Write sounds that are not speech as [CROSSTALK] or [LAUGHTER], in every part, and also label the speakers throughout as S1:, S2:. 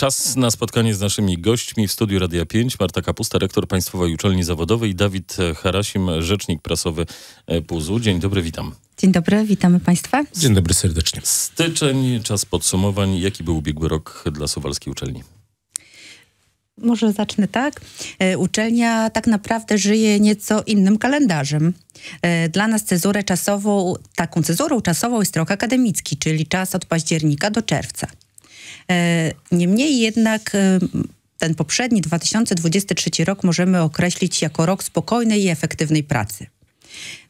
S1: Czas na spotkanie z naszymi gośćmi w studiu Radia 5. Marta Kapusta, rektor Państwowej Uczelni Zawodowej i Dawid Harasim, rzecznik prasowy e PUZU. Dzień dobry, witam.
S2: Dzień dobry, witamy Państwa.
S1: Dzień dobry serdecznie. Styczeń, czas podsumowań. Jaki był ubiegły rok dla Suwalskiej Uczelni?
S2: Może zacznę tak. E, uczelnia tak naprawdę żyje nieco innym kalendarzem. E, dla nas cezurę czasową, taką cezurą czasową jest rok akademicki, czyli czas od października do czerwca. E, niemniej jednak e, ten poprzedni 2023 rok możemy określić jako rok spokojnej i efektywnej pracy.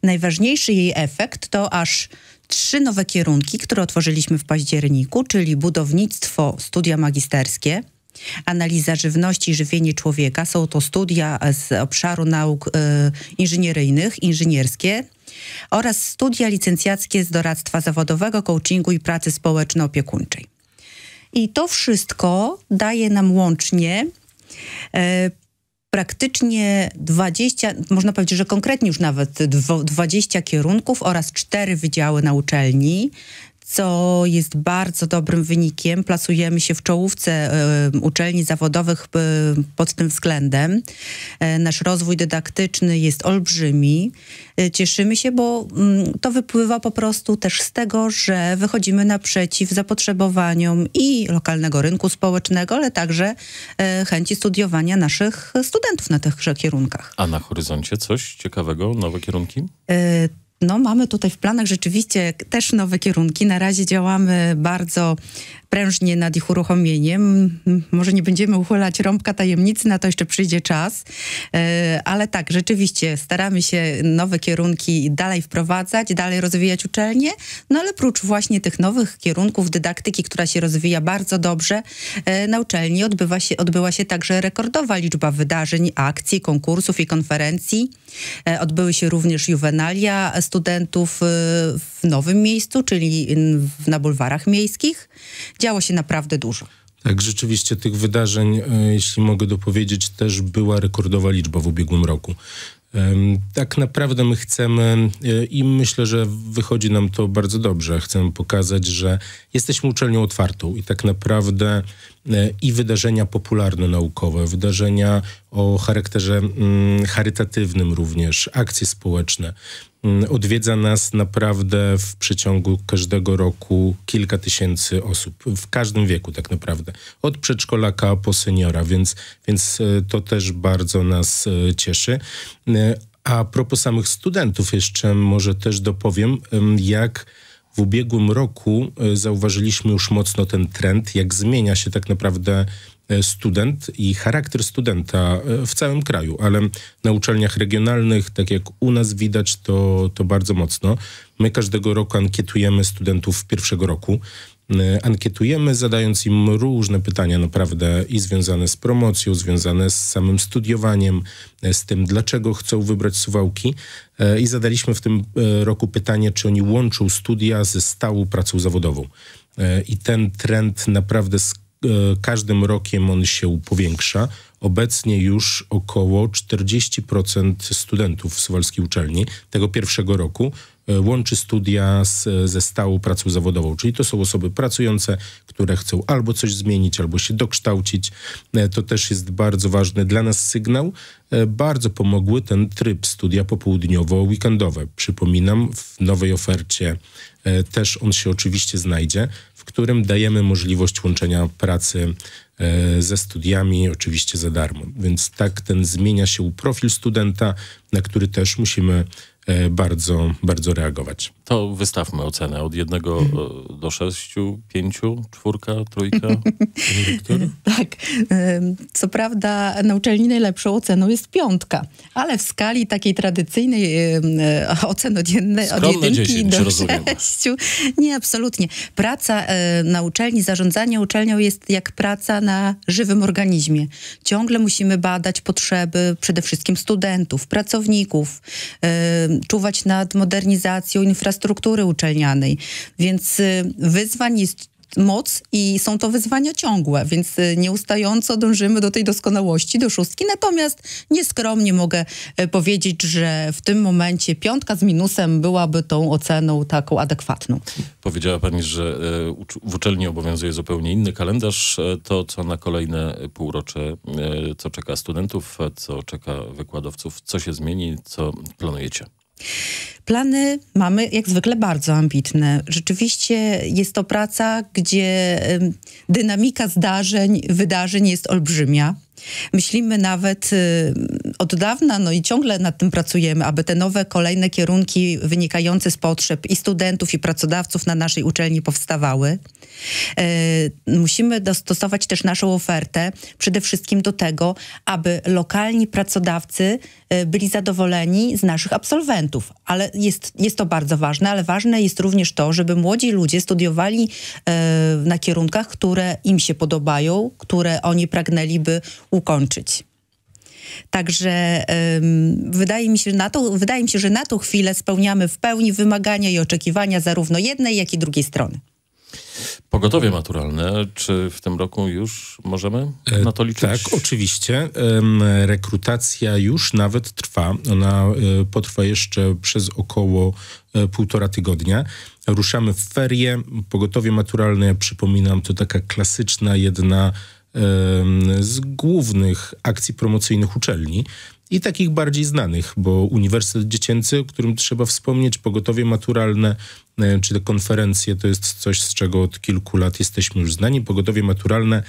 S2: Najważniejszy jej efekt to aż trzy nowe kierunki, które otworzyliśmy w październiku, czyli budownictwo, studia magisterskie, analiza żywności i żywienie człowieka. Są to studia z obszaru nauk y, inżynieryjnych, inżynierskie oraz studia licencjackie z doradztwa zawodowego, coachingu i pracy społeczno-opiekuńczej. I to wszystko daje nam łącznie e, praktycznie 20, można powiedzieć, że konkretnie już nawet 20 kierunków oraz 4 wydziały na uczelni, co jest bardzo dobrym wynikiem. Plasujemy się w czołówce e, uczelni zawodowych e, pod tym względem. E, nasz rozwój dydaktyczny jest olbrzymi. Cieszymy się, bo mm, to wypływa po prostu też z tego, że wychodzimy naprzeciw zapotrzebowaniom i lokalnego rynku społecznego, ale także chęci studiowania naszych studentów na tychże kierunkach.
S1: A na horyzoncie coś ciekawego, nowe kierunki?
S2: No, mamy tutaj w planach rzeczywiście też nowe kierunki. Na razie działamy bardzo prężnie nad ich uruchomieniem. Może nie będziemy uchylać rąbka tajemnicy, na to jeszcze przyjdzie czas, e, ale tak, rzeczywiście staramy się nowe kierunki dalej wprowadzać, dalej rozwijać uczelnie, no ale prócz właśnie tych nowych kierunków dydaktyki, która się rozwija bardzo dobrze, e, na uczelni odbywa się, odbyła się także rekordowa liczba wydarzeń, akcji, konkursów i konferencji. E, odbyły się również juwenalia studentów w nowym miejscu, czyli na bulwarach miejskich działo się naprawdę dużo.
S3: Tak, rzeczywiście tych wydarzeń, e, jeśli mogę dopowiedzieć, też była rekordowa liczba w ubiegłym roku. Tak naprawdę my chcemy e, i myślę, że wychodzi nam to bardzo dobrze. Chcemy pokazać, że jesteśmy uczelnią otwartą i tak naprawdę E, i wydarzenia popularno-naukowe, wydarzenia o charakterze mm, charytatywnym również, akcje społeczne. Mm, odwiedza nas naprawdę w przeciągu każdego roku kilka tysięcy osób, w każdym wieku tak naprawdę, od przedszkolaka po seniora, więc, więc e, to też bardzo nas e, cieszy. A propos samych studentów, jeszcze może też dopowiem, jak w ubiegłym roku e, zauważyliśmy już mocno ten trend, jak zmienia się tak naprawdę e, student i charakter studenta e, w całym kraju, ale na uczelniach regionalnych, tak jak u nas widać, to, to bardzo mocno. My każdego roku ankietujemy studentów pierwszego roku E, ankietujemy, zadając im różne pytania naprawdę i związane z promocją, związane z samym studiowaniem, e, z tym, dlaczego chcą wybrać Suwałki. E, I zadaliśmy w tym roku pytanie, czy oni łączą studia ze stałą pracą zawodową. I ten trend naprawdę z każdym rokiem on się powiększa. Obecnie już około 40% studentów w Suwalskiej Uczelni tego pierwszego roku E, łączy studia z, e, ze stałą pracą zawodową, czyli to są osoby pracujące, które chcą albo coś zmienić, albo się dokształcić. E, to też jest bardzo ważny dla nas sygnał. Bardzo pomogły ten tryb studia popołudniowo-weekendowe. Przypominam, w nowej ofercie też on się oczywiście znajdzie, w którym dajemy możliwość łączenia pracy ze studiami, oczywiście za darmo. Więc tak ten zmienia się profil studenta, na który też musimy E,
S1: bardzo, bardzo reagować. To wystawmy ocenę od jednego e, do sześciu, pięciu, czwórka, trójka.
S2: [LAUGHS] tak. E, co prawda na uczelni najlepszą oceną jest piątka, ale w skali takiej tradycyjnej ocen od, jedne, od jedynki do sześciu. Nie, absolutnie. Praca na uczelni, zarządzanie uczelnią jest jak praca na żywym organizmie. Ciągle musimy badać potrzeby przede wszystkim studentów, pracowników, czuwać nad modernizacją infrastruktury uczelnianej. Więc y, wyzwań jest moc i są to wyzwania ciągłe, więc y, nieustająco dążymy do tej doskonałości, do szóstki. Natomiast nieskromnie mogę e, powiedzieć, że w tym momencie piątka z minusem byłaby tą oceną taką adekwatną.
S1: Powiedziała Pani, że e, w uczelni obowiązuje zupełnie inny kalendarz. E, to, co na kolejne półrocze, co czeka studentów, co czeka wykładowców, co się zmieni, co planujecie?
S2: Plany mamy jak zwykle bardzo ambitne. Rzeczywiście jest to praca, gdzie dynamika zdarzeń, wydarzeń jest olbrzymia. Myślimy nawet od dawna, no i ciągle nad tym pracujemy, aby te nowe, kolejne kierunki wynikające z potrzeb i studentów, i pracodawców na naszej uczelni powstawały. E, musimy dostosować też naszą ofertę przede wszystkim do tego, aby lokalni pracodawcy E, byli zadowoleni z naszych absolwentów. Ale jest, jest to bardzo ważne, ale ważne jest również to, żeby młodzi ludzie studiowali e, na kierunkach, które im się podobają, które oni pragnęliby ukończyć. Także ym, wydaje, mi się, na to, wydaje mi się, że na tą chwilę spełniamy w pełni wymagania i oczekiwania zarówno jednej, jak i drugiej strony.
S1: Pogotowie maturalne, czy w tym roku już możemy e, na to liczyć? Tak, oczywiście.
S3: Rekrutacja już nawet trwa. Ona e, potrwa jeszcze przez około e, półtora tygodnia. Ruszamy w ferie. Pogotowie maturalne, przypominam, to taka klasyczna jedna z głównych akcji promocyjnych uczelni i takich bardziej znanych, bo Uniwersytet Dziecięcy, o którym trzeba wspomnieć, pogotowie maturalne E, czy te konferencje to jest coś, z czego od kilku lat jesteśmy już znani. Pogodowie maturalne,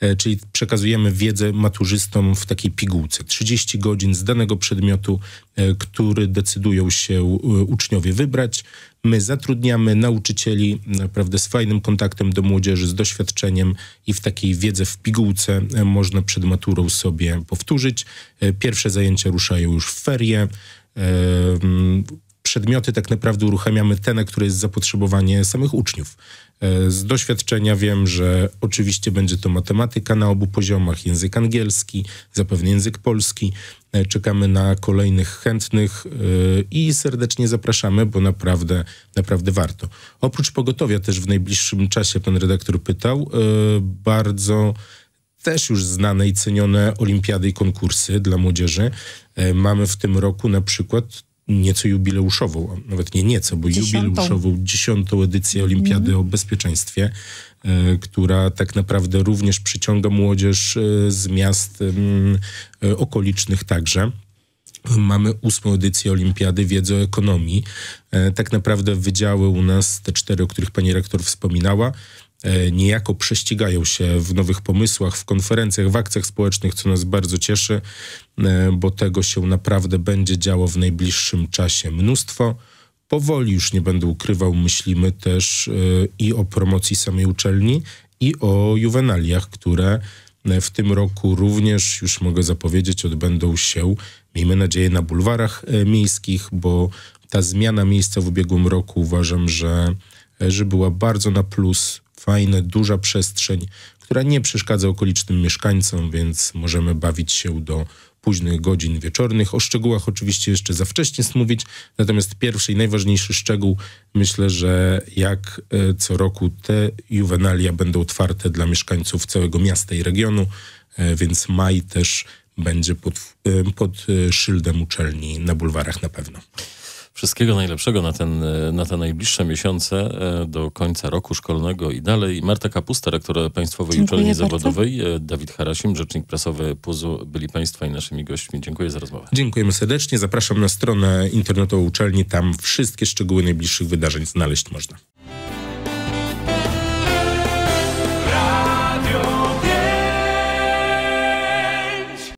S3: e, czyli przekazujemy wiedzę maturzystom w takiej pigułce. 30 godzin z danego przedmiotu, e, który decydują się uczniowie wybrać. My zatrudniamy nauczycieli naprawdę z fajnym kontaktem do młodzieży, z doświadczeniem i w takiej wiedzy w pigułce można przed maturą sobie powtórzyć. Pierwsze zajęcia ruszają już w ferie przedmioty tak naprawdę uruchamiamy te, na które jest zapotrzebowanie samych uczniów. E, z doświadczenia wiem, że oczywiście będzie to matematyka na obu poziomach, język angielski, zapewne język polski. E, czekamy na kolejnych chętnych e, i serdecznie zapraszamy, bo naprawdę, naprawdę warto. Oprócz pogotowia też w najbliższym czasie, pan redaktor pytał, bardzo też już znane i cenione olimpiady i konkursy dla młodzieży. Mamy w tym roku na przykład nieco jubileuszową, nawet nie nieco, bo dziesiątą. jubileuszową dziesiątą edycję Olimpiady mm. o Bezpieczeństwie, e, która tak naprawdę również przyciąga młodzież e, z miast e, okolicznych także. Mamy ósmą edycję Olimpiady Wiedzy o Ekonomii. Tak naprawdę wydziały u nas, te cztery, o których pani rektor wspominała, E, niejako prześcigają się w nowych pomysłach, w konferencjach, w akcjach społecznych, co nas bardzo cieszy, e, bo tego się naprawdę będzie działo w najbliższym czasie mnóstwo. Powoli już nie będę ukrywał, myślimy też e, i o promocji samej uczelni, i o juwenaliach, które w tym roku również, już mogę zapowiedzieć, odbędą się, miejmy nadzieję, na bulwarach miejskich, bo ta zmiana miejsca w ubiegłym roku uważam, że, że była bardzo na plus fajne, duża przestrzeń, która nie przeszkadza okolicznym mieszkańcom, więc możemy bawić się do późnych godzin wieczornych. O szczegółach oczywiście jeszcze za wcześnie mówić, natomiast pierwszy i najważniejszy szczegół myślę, że jak e, co roku te juwenalia będą otwarte dla mieszkańców całego miasta i regionu, e, więc maj też będzie pod, e, pod szyldem uczelni na bulwarach na pewno.
S1: Wszystkiego najlepszego na, ten, e, na te najbliższe miesiące e, do końca roku szkolnego i dalej. Marta Kapusta, rektor Państwowej Dziękuję Uczelni bardzo. Zawodowej, e, Dawid Harasim, rzecznik prasowy PUZU, byli Państwa i naszymi gośćmi. Dziękuję za rozmowę.
S3: Dziękujemy serdecznie. Zapraszam na stronę internetową uczelni. Tam wszystkie szczegóły najbliższych wydarzeń znaleźć można.